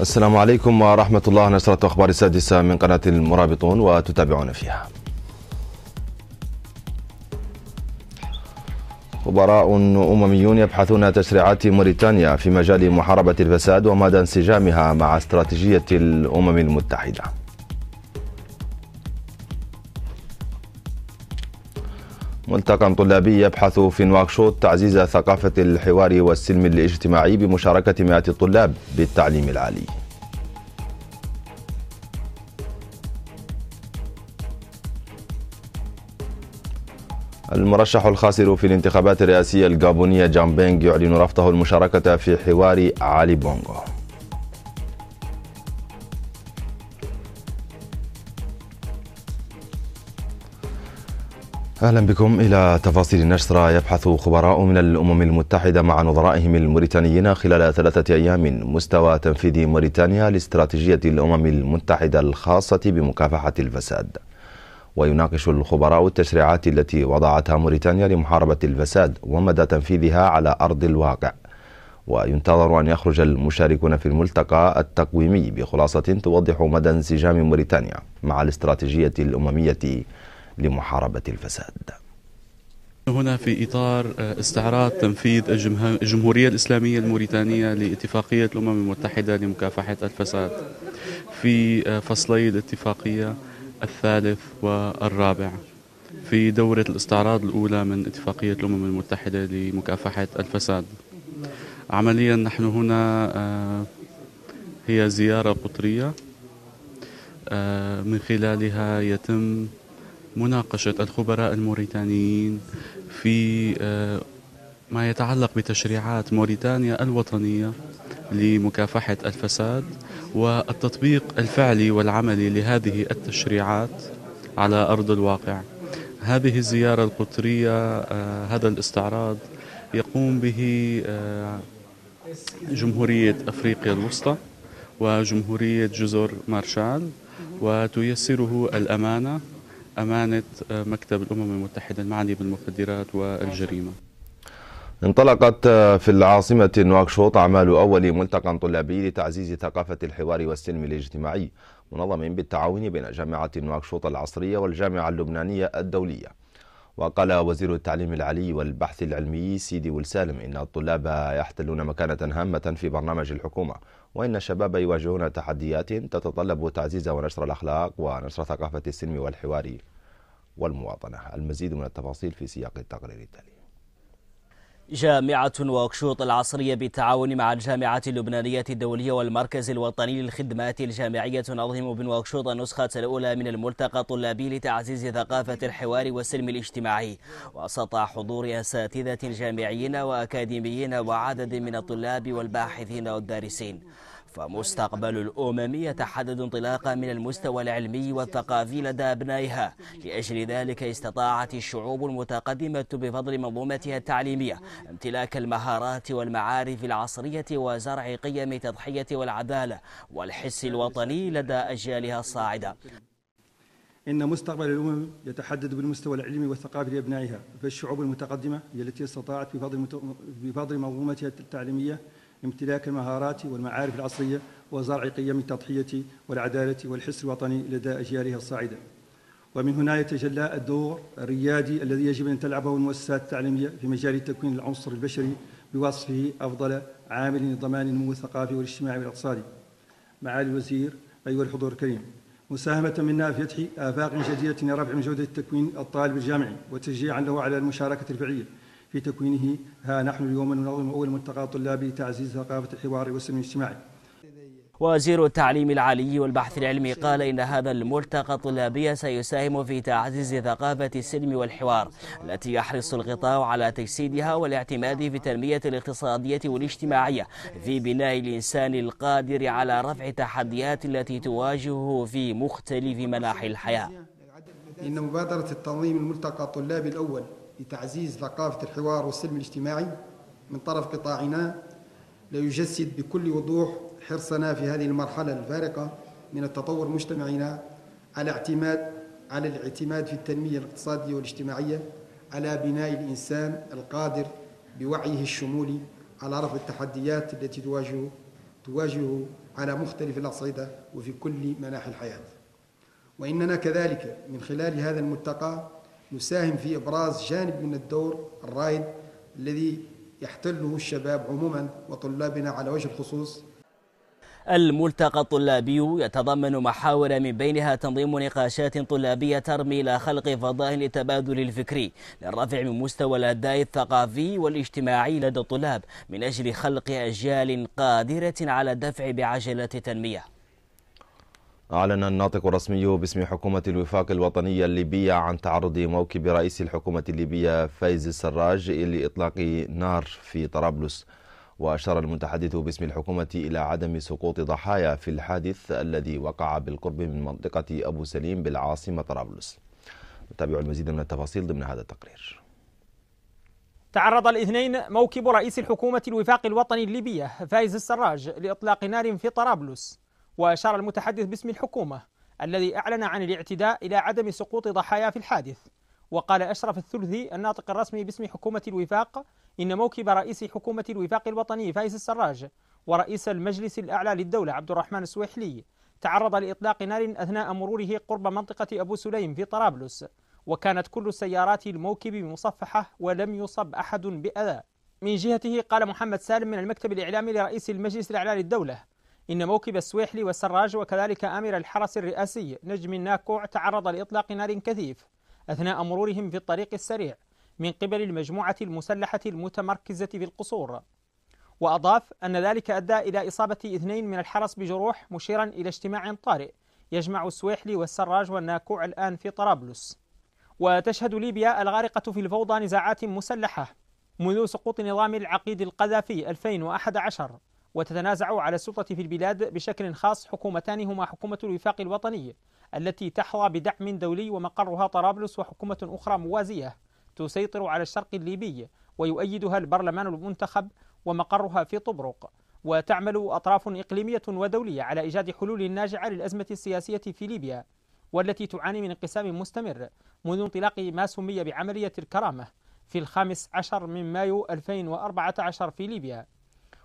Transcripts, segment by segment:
السلام عليكم ورحمة الله نشرة أخبار السادسة من قناة المرابطون وتتابعون فيها خبراء أمميون يبحثون تشريعات موريتانيا في مجال محاربة الفساد ومدى انسجامها مع استراتيجية الأمم المتحدة ملتقى طلابي يبحث في نواكشوط تعزيز ثقافة الحوار والسلم الاجتماعي بمشاركة مئات الطلاب بالتعليم العالي المرشح الخاسر في الانتخابات الرئاسية الجابونية جامبينغ يعلن رفضه المشاركة في حوار علي بونغو اهلا بكم الى تفاصيل النشره يبحث خبراء من الامم المتحده مع نظرائهم الموريتانيين خلال ثلاثه ايام مستوى تنفيذ موريتانيا لاستراتيجيه الامم المتحده الخاصه بمكافحه الفساد ويناقش الخبراء التشريعات التي وضعتها موريتانيا لمحاربة الفساد ومدى تنفيذها على أرض الواقع وينتظر أن يخرج المشاركون في الملتقى التقويمي بخلاصة توضح مدى انسجام موريتانيا مع الاستراتيجية الأممية لمحاربة الفساد هنا في إطار آه، استعراض تنفيذ الجمهورية الإسلامية الموريتانية لاتفاقية الأمم المتحدة لمكافحة الفساد في آه، فصلي الاتفاقية الثالث والرابع في دورة الاستعراض الأولى من اتفاقية الأمم المتحدة لمكافحة الفساد عمليا نحن هنا آه، هي زيارة قطرية آه، من خلالها يتم مناقشة الخبراء الموريتانيين في آه، ما يتعلق بتشريعات موريتانيا الوطنية لمكافحة الفساد والتطبيق الفعلي والعملي لهذه التشريعات على أرض الواقع هذه الزيارة القطرية آه، هذا الاستعراض يقوم به آه، جمهورية أفريقيا الوسطى وجمهورية جزر مارشال وتيسره الأمانة أمانة آه، مكتب الأمم المتحدة المعني بالمخدرات والجريمة انطلقت آه، في العاصمة نواكشوط أعمال أول ملتقى طلابي لتعزيز ثقافة الحوار والسلم الاجتماعي منظم بالتعاون بين جامعة نواكشوط العصرية والجامعة اللبنانية الدولية وقال وزير التعليم العلي والبحث العلمي سيدي ولسالم إن الطلاب يحتلون مكانة هامة في برنامج الحكومة وإن الشباب يواجهون تحديات تتطلب تعزيز ونشر الأخلاق ونشر ثقافة السلم والحوار والمواطنة المزيد من التفاصيل في سياق التقرير التالي جامعة واكشوط العصرية بالتعاون مع الجامعة اللبنانية الدولية والمركز الوطني للخدمات الجامعية تنظم بنواكشوط النسخة الأولى من الملتقى الطلابي لتعزيز ثقافة الحوار والسلم الاجتماعي وسط حضور أساتذة جامعيين وأكاديميين وعدد من الطلاب والباحثين والدارسين فمستقبل الأمم يتحدد انطلاقا من المستوى العلمي والثقافي لدى أبنائها لأجل ذلك استطاعت الشعوب المتقدمة بفضل منظومتها التعليمية امتلاك المهارات والمعارف العصرية وزرع قيم التضحية والعدالة والحس الوطني لدى أجيالها الصاعدة إن مستقبل الأمم يتحدد بالمستوى العلمي والثقافي لأبنائها فالشعوب المتقدمة هي التي استطاعت بفضل, بفضل منظومتها التعليمية امتلاك المهارات والمعارف العصرية وزرع قيم التضحية والعدالة والحس الوطني لدى أجيالها الصاعدة ومن هنا يتجلى الدور الريادي الذي يجب أن تلعبه المؤسسات التعليمية في مجال تكوين العنصر البشري بوصفه أفضل عامل لضمان النمو الثقافي والاجتماعي والاقتصادي معالي الوزير أيها الحضور الكريم مساهمة منا في فتح آفاق جديدة لرفع من جودة التكوين الطالب الجامعي وتشجيعا له على المشاركة الفعلية في تكوينه ها نحن اليوم ننظم أول ملتقى طلابي لتعزيز ثقافة الحوار والسلم الاجتماعي وزير التعليم العالي والبحث العلمي قال إن هذا الملتقى الطلابي سيساهم في تعزيز ثقافة السلم والحوار التي يحرص الغطاء على تجسيدها والاعتماد في التنمية الاقتصادية والاجتماعية في بناء الإنسان القادر على رفع التحديات التي تواجهه في مختلف مناحي الحياة إن مبادرة التنظيم الملتقى الطلابي الأول لتعزيز ثقافة الحوار والسلم الاجتماعي من طرف قطاعنا لا يجسد بكل وضوح حرصنا في هذه المرحلة الفارقة من التطور مجتمعنا على اعتماد على الاعتماد في التنمية الاقتصادية والاجتماعية على بناء الإنسان القادر بوعيه الشمولي على رفع التحديات التي تواجه تواجهه على مختلف الأصعدة وفي كل مناحي الحياة وإننا كذلك من خلال هذا الملتقى يساهم في إبراز جانب من الدور الرائد الذي يحتله الشباب عموما وطلابنا على وجه الخصوص الملتقى الطلابي يتضمن محاور من بينها تنظيم نقاشات طلابية ترمي إلى خلق فضاء للتبادل الفكري للرفع من مستوى الأداء الثقافي والاجتماعي لدى الطلاب من أجل خلق أجيال قادرة على الدفع بعجلة التنمية أعلن الناطق الرسمي باسم حكومة الوفاق الوطني الليبية عن تعرض موكب رئيس الحكومة الليبية فايز السراج لإطلاق نار في طرابلس وأشار المتحدث باسم الحكومة إلى عدم سقوط ضحايا في الحادث الذي وقع بالقرب من منطقة أبو سليم بالعاصمة طرابلس نتابع المزيد من التفاصيل ضمن هذا التقرير تعرض الاثنين موكب رئيس الحكومة الوفاق الوطني الليبية فايز السراج لإطلاق نار في طرابلس وأشار المتحدث باسم الحكومة الذي أعلن عن الاعتداء إلى عدم سقوط ضحايا في الحادث وقال أشرف الثلثي الناطق الرسمي باسم حكومة الوفاق إن موكب رئيس حكومة الوفاق الوطني فايز السراج ورئيس المجلس الأعلى للدولة عبد الرحمن السويحلي تعرض لإطلاق نار أثناء مروره قرب منطقة أبو سليم في طرابلس وكانت كل سيارات الموكب مصفحة ولم يصب أحد بأذى من جهته قال محمد سالم من المكتب الإعلامي لرئيس المجلس الأعلى للدولة إن موكب السويحلي والسراج وكذلك أمير الحرس الرئاسي نجم الناكوع تعرض لإطلاق نار كثيف أثناء مرورهم في الطريق السريع من قبل المجموعة المسلحة المتمركزة في القصور وأضاف أن ذلك أدى إلى إصابة اثنين من الحرس بجروح مشيرا إلى اجتماع طارئ يجمع السويحلي والسراج والناكوع الآن في طرابلس وتشهد ليبيا الغارقة في الفوضى نزاعات مسلحة منذ سقوط نظام العقيد القذافي 2011 وتتنازع على السلطة في البلاد بشكل خاص حكومتان هما حكومة الوفاق الوطني التي تحظى بدعم دولي ومقرها طرابلس وحكومة أخرى موازية تسيطر على الشرق الليبي ويؤيدها البرلمان المنتخب ومقرها في طبرق وتعمل أطراف إقليمية ودولية على إيجاد حلول ناجعة للأزمة السياسية في ليبيا والتي تعاني من انقسام مستمر منذ انطلاق ما سمي بعملية الكرامة في الخامس عشر من مايو 2014 في ليبيا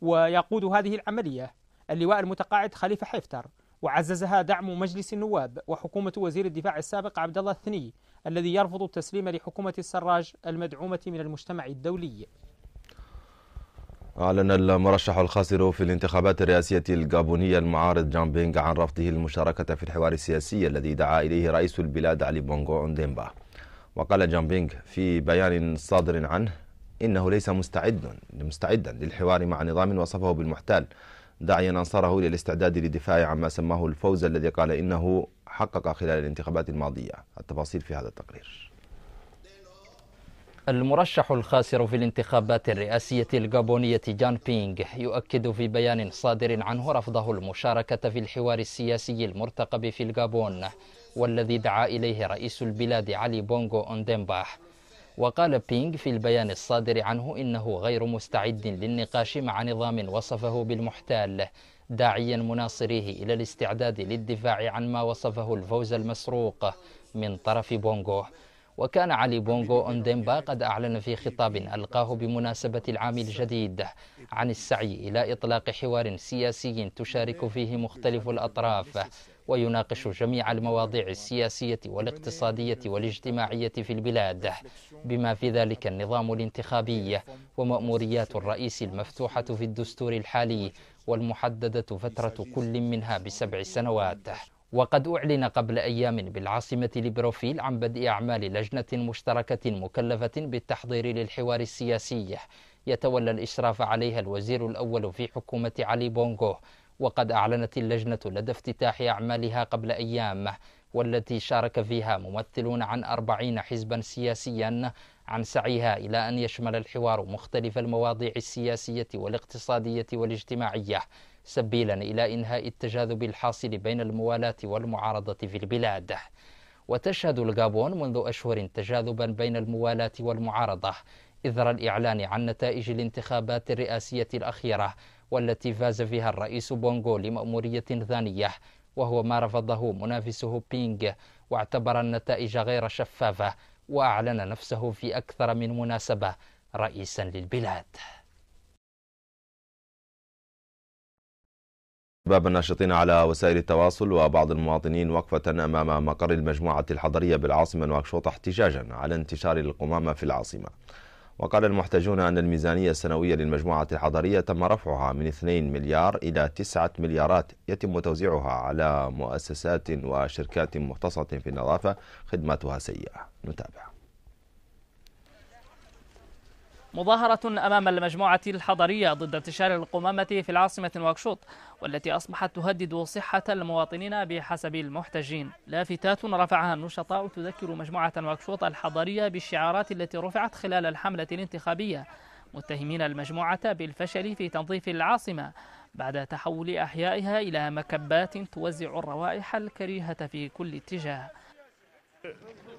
ويقود هذه العملية اللواء المتقاعد خليفة حفتر وعززها دعم مجلس النواب وحكومة وزير الدفاع السابق عبد الله الثني الذي يرفض التسليم لحكومة السراج المدعومة من المجتمع الدولي أعلن المرشح الخاسر في الانتخابات الرئاسية الجابونية المعارض جان بينغ عن رفضه المشاركة في الحوار السياسي الذي دعا إليه رئيس البلاد علي بونغو أونديمبا وقال جان بينغ في بيان صادر عنه إنه ليس مستعد مستعدا للحوار مع نظام وصفه بالمحتال داعيا أنصاره إلى الاستعداد للدفاع عما سماه الفوز الذي قال إنه حقق خلال الانتخابات الماضية التفاصيل في هذا التقرير المرشح الخاسر في الانتخابات الرئاسية الجابونية جان بينغ يؤكد في بيان صادر عنه رفضه المشاركة في الحوار السياسي المرتقب في الجابون والذي دعا إليه رئيس البلاد علي بونغو أونديمباح وقال بينغ في البيان الصادر عنه إنه غير مستعد للنقاش مع نظام وصفه بالمحتال داعيا مناصريه إلى الاستعداد للدفاع عن ما وصفه الفوز المسروق من طرف بونغو وكان علي بونغو أونديمبا قد أعلن في خطاب ألقاه بمناسبة العام الجديد عن السعي إلى إطلاق حوار سياسي تشارك فيه مختلف الأطراف ويناقش جميع المواضيع السياسية والاقتصادية والاجتماعية في البلاد بما في ذلك النظام الانتخابي ومأموريات الرئيس المفتوحة في الدستور الحالي والمحددة فترة كل منها بسبع سنوات وقد أعلن قبل أيام بالعاصمة ليبروفيل عن بدء أعمال لجنة مشتركة مكلفة بالتحضير للحوار السياسي يتولى الإشراف عليها الوزير الأول في حكومة علي بونغو وقد أعلنت اللجنة لدى افتتاح أعمالها قبل أيام والتي شارك فيها ممثلون عن أربعين حزبا سياسيا عن سعيها إلى أن يشمل الحوار مختلف المواضيع السياسية والاقتصادية والاجتماعية سبيلا إلى إنهاء التجاذب الحاصل بين الموالاة والمعارضة في البلاد وتشهد الغابون منذ أشهر تجاذبا بين الموالاة والمعارضة إثر الإعلان عن نتائج الانتخابات الرئاسية الأخيرة والتي فاز فيها الرئيس بونغو لمأمورية ثانية وهو ما رفضه منافسه بينغ واعتبر النتائج غير شفافة وأعلن نفسه في أكثر من مناسبة رئيسا للبلاد باب الناشطين على وسائل التواصل وبعض المواطنين وقفة أمام مقر المجموعة الحضرية بالعاصمة نواكشوط احتجاجا على انتشار القمامة في العاصمة وقال المحتجون أن الميزانية السنوية للمجموعة الحضرية تم رفعها من 2 مليار إلى 9 مليارات يتم توزيعها على مؤسسات وشركات مختصة في النظافة خدمتها سيئة نتابع مظاهرة أمام المجموعة الحضرية ضد انتشار القمامة في العاصمة واكشوط والتي أصبحت تهدد صحة المواطنين بحسب المحتجين لافتات رفعها النشطاء تذكر مجموعة واكشوط الحضرية بالشعارات التي رفعت خلال الحملة الانتخابية متهمين المجموعة بالفشل في تنظيف العاصمة بعد تحول أحيائها إلى مكبات توزع الروائح الكريهة في كل اتجاه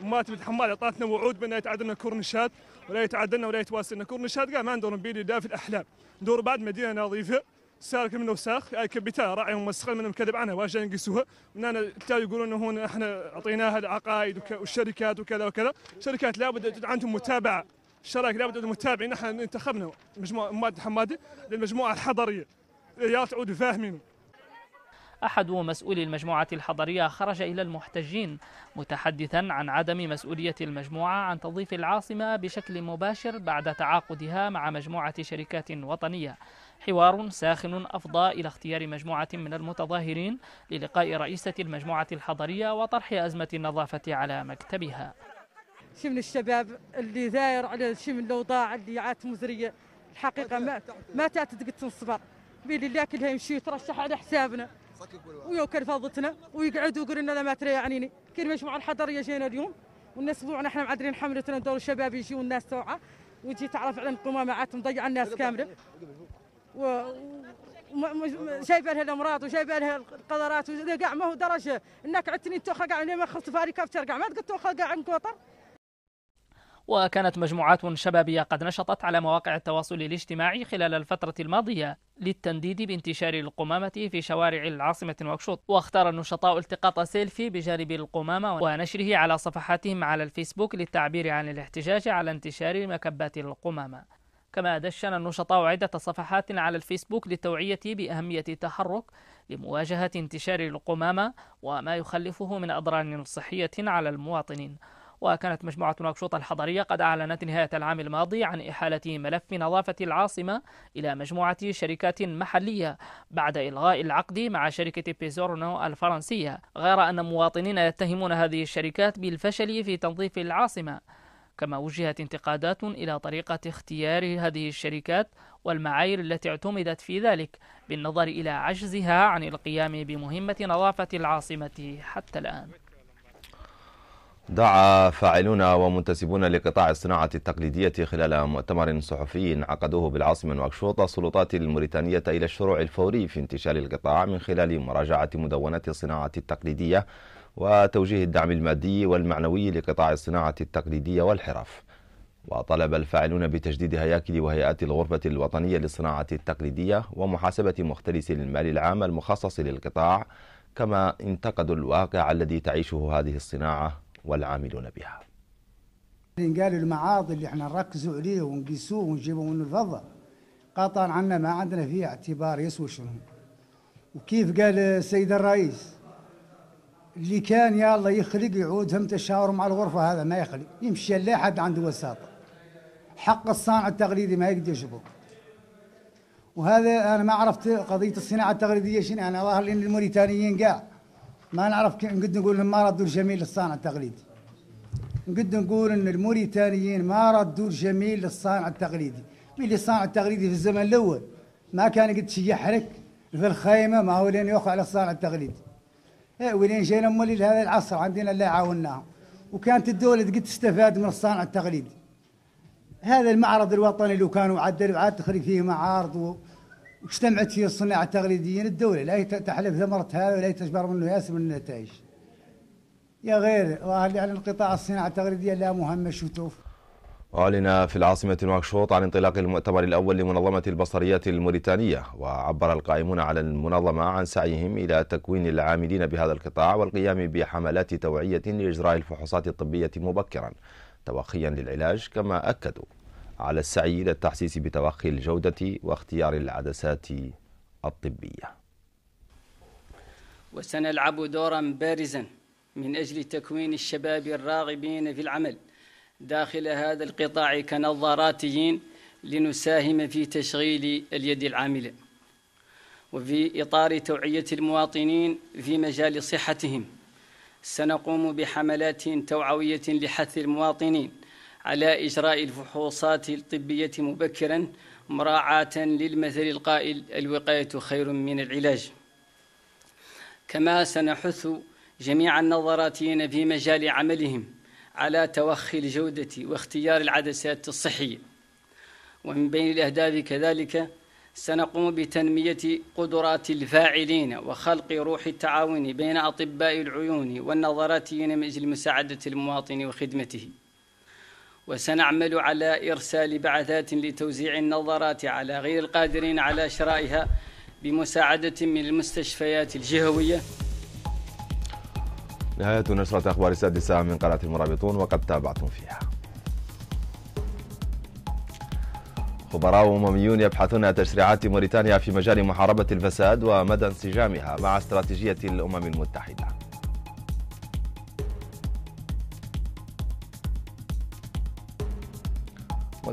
ماتبت حماد اعطتنا وعود بان يتعادلنا كورنشات ولا يتعادلنا ولا يتواسلنا كورنشات قال ما ندور بيلي في الاحلام ندور بعد مدينه نظيفه سارك منه وساخ اي كبتها راعيهم مسخل منهم كذب عنها واش ينقصوها من انا تلاقي يقولون انه احنا اعطيناها العقائد والشركات وكذا وكذا شركات لابد عندهم متابعه الشراكه لابد عندهم متابعين احنا انتخبنا مجموعه مواد حمادي للمجموعه الحضريه يا تعود فاهمين أحد مسؤولي المجموعة الحضرية خرج إلى المحتجين متحدثا عن عدم مسؤولية المجموعة عن تنظيف العاصمة بشكل مباشر بعد تعاقدها مع مجموعة شركات وطنية حوار ساخن أفضى إلى اختيار مجموعة من المتظاهرين للقاء رئيسة المجموعة الحضرية وطرح أزمة النظافة على مكتبها شي من الشباب اللي داير على شي من الأوضاع اللي عات مزرية الحقيقة ما ما تعتدقت الصبر بيلي اللي ياكلها يمشي يترشح على حسابنا ويوكل فضتنا ويقعدوا يقولوا لنا ما ترى يعنيني كل المجموعه الحضريه جينا اليوم والاسبوع احنا معدرين حملتنا دور الشباب يجي والناس توعه وتجي تعرف على القمامات مضيعه الناس كامله و... جايبه لها الامراض وجايبه لها القدرات كاع ما هو درجه انك عدتني توخى قاع ما خلصت فاري كافتر قاع ما تقول توخى كاع نكوطر وكانت مجموعات شبابية قد نشطت على مواقع التواصل الاجتماعي خلال الفترة الماضية للتنديد بانتشار القمامة في شوارع العاصمة نواكشوط واختار النشطاء التقاط سيلفي بجانب القمامة ونشره على صفحاتهم على الفيسبوك للتعبير عن الاحتجاج على انتشار مكبات القمامة كما دشن النشطاء عدة صفحات على الفيسبوك للتوعية بأهمية التحرك لمواجهة انتشار القمامة وما يخلفه من أضرار صحية على المواطنين وكانت مجموعة ناكشوطة الحضرية قد أعلنت نهاية العام الماضي عن إحالة ملف نظافة العاصمة إلى مجموعة شركات محلية بعد إلغاء العقد مع شركة بيزورنو الفرنسية غير أن مواطنين يتهمون هذه الشركات بالفشل في تنظيف العاصمة كما وجهت انتقادات إلى طريقة اختيار هذه الشركات والمعايير التي اعتمدت في ذلك بالنظر إلى عجزها عن القيام بمهمة نظافة العاصمة حتى الآن دعا فاعلون ومنتسبون لقطاع الصناعة التقليدية خلال مؤتمر صحفي عقدوه بالعاصمة نواكشوط السلطات الموريتانية إلى الشروع الفوري في انتشال القطاع من خلال مراجعة مدونات الصناعة التقليدية وتوجيه الدعم المادي والمعنوي لقطاع الصناعة التقليدية والحرف وطلب الفاعلون بتجديد هياكل وهيئات الغرفة الوطنية للصناعة التقليدية ومحاسبة مختلس المال العام المخصص للقطاع كما انتقدوا الواقع الذي تعيشه هذه الصناعة والعاملون بها قال المعاضي اللي احنا نركزوا عليه ونقيسوه ونجيبوا من الفضة قطعا عنا ما عندنا فيه اعتبار يسوى شنو وكيف قال السيد الرئيس اللي كان يا الله يخلق يعود هم تشاور مع الغرفة هذا ما يخلق يمشي لا حد عنده وساطة حق الصانع التقليدي ما يقدر يشبه وهذا انا ما عرفت قضيه الصناعه التقليديه شنو انا ظاهر ان الموريتانيين قاع ما نعرف نقد نقول ما ردوا الجميل للصانع التقليدي نقد نقول ان الموريتانيين ما ردوا الجميل للصانع التقليدي اللي الصانع التقليدي في الزمن الاول ما كان قد شي يحرك في الخيمه ما هو لين يوقع على الصانع التقليدي اي ولين جينا مولي لهذا العصر عندنا اللي عاوناهم وكانت الدولة قد تستفاد من الصانع التقليدي هذا المعرض الوطني اللي كانوا عدلوا عاد تخلي فيه معارض واجتمعت فيه الصناعة التقليدية الدولة لا تحلف ثمرتها ولا تجبر منه ياسر من النتائج يا غير وأهل على يعني انقطاع الصناعة التقليدية لا مهمش وتوفى أعلن في العاصمة المكشوط عن انطلاق المؤتمر الأول لمنظمة البصريات الموريتانية وعبر القائمون على المنظمة عن سعيهم إلى تكوين العاملين بهذا القطاع والقيام بحملات توعية لإجراء الفحوصات الطبية مبكرا توخيا للعلاج كما أكدوا على السعي إلى التحسيس بتوخي الجودة واختيار العدسات الطبية وسنلعب دورا بارزا من أجل تكوين الشباب الراغبين في العمل داخل هذا القطاع كنظاراتيين لنساهم في تشغيل اليد العامله وفي اطار توعيه المواطنين في مجال صحتهم سنقوم بحملات توعويه لحث المواطنين على إجراء الفحوصات الطبية مبكرا مراعاة للمثل القائل الوقاية خير من العلاج كما سنحث جميع النظراتيين في مجال عملهم على توخي الجودة واختيار العدسات الصحية ومن بين الأهداف كذلك سنقوم بتنمية قدرات الفاعلين وخلق روح التعاون بين أطباء العيون والنظراتيين من أجل مساعدة المواطن وخدمته وسنعمل على إرسال بعثات لتوزيع النظرات على غير القادرين على شرائها بمساعدة من المستشفيات الجهوية نهاية نشرة أخبار السادسة من قناة المرابطون وقد تابعتم فيها خبراء أمميون يبحثون تشريعات موريتانيا في مجال محاربة الفساد ومدى انسجامها مع استراتيجية الأمم المتحدة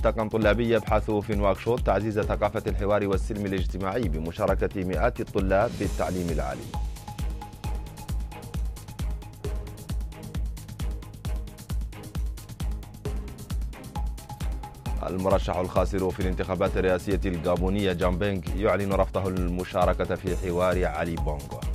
طقم طلابي يبحث في نواكشوط تعزيز ثقافة الحوار والسلم الاجتماعي بمشاركة مئات الطلاب بالتعليم العالي المرشح الخاسر في الانتخابات الرئاسية الجابونية جامبينغ يعلن رفضه المشاركة في حوار علي بونغو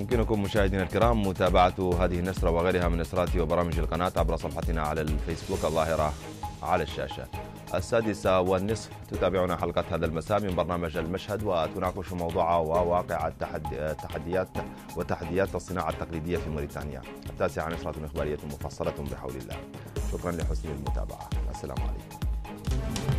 يمكنكم مشاهدينا الكرام متابعة هذه النشرة وغيرها من نشرات وبرامج القناة عبر صفحتنا على الفيسبوك الظاهرة على الشاشة السادسة والنصف تتابعنا حلقة هذا المساء من برنامج المشهد وتناقش موضوع وواقع التحديات وتحديات الصناعة التقليدية في موريتانيا التاسعة نشرة إخبارية مفصلة بحول الله شكرا لحسن المتابعة السلام عليكم